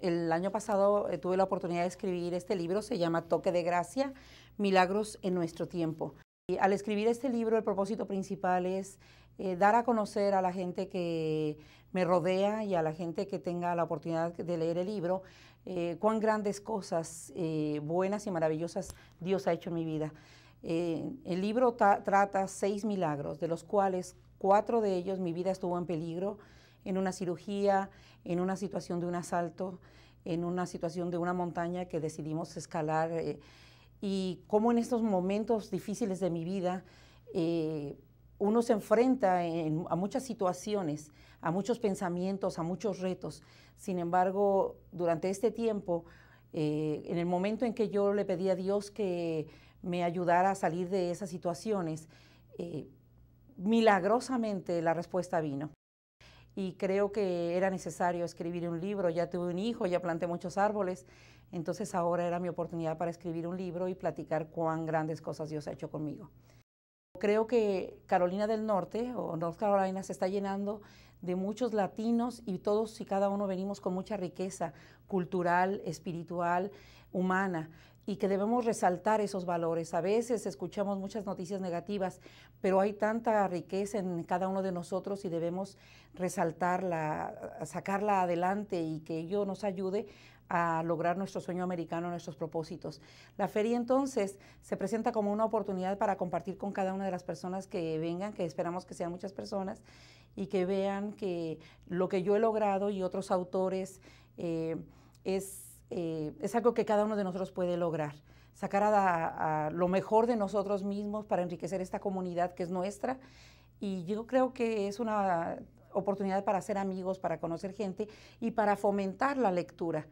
El año pasado eh, tuve la oportunidad de escribir este libro, se llama Toque de Gracia, Milagros en nuestro tiempo. Y al escribir este libro, el propósito principal es eh, dar a conocer a la gente que me rodea y a la gente que tenga la oportunidad de leer el libro, eh, cuán grandes cosas buenas y maravillosas Dios ha hecho en mi vida. el libro trata seis milagros, de los cuales cuatro de ellos mi vida estuvo en peligro, en una cirugía, en una situación de un asalto, en una situación de una montaña que decidimos escalar. Eh, y cómo en estos momentos difíciles de mi vida eh, uno se enfrenta a muchas situaciones, a muchos pensamientos, a muchos retos. Sin embargo, durante este tiempo, eh, en el momento en que yo le pedí a Dios que me ayudara a salir de esas situaciones, milagrosamente la respuesta vino y creo que era necesario escribir un libro. Ya tuve un hijo, ya planté muchos árboles, entonces ahora era mi oportunidad para escribir un libro y platicar cuán grandes cosas Dios ha hecho conmigo. Creo que Carolina del Norte o North Carolina se está llenando de muchos latinos y todos y cada uno venimos con mucha riqueza cultural, espiritual, humana y que debemos resaltar esos valores. A veces escuchamos muchas noticias negativas, pero hay tanta riqueza en cada uno de nosotros y debemos resaltarla, sacarla adelante y que ello nos ayude a lograr nuestro sueño americano, nuestros propósitos. La feria entonces se presenta como una oportunidad para compartir con cada una de las personas que vengan, que esperamos que sean muchas personas, y que vean que lo que yo he logrado y otros autores eh, es eh, es algo que cada uno de nosotros puede lograr. Sacar a, lo mejor de nosotros mismos para enriquecer esta comunidad que es nuestra. Y yo creo que es una oportunidad para hacer amigos, para conocer gente y para fomentar la lectura.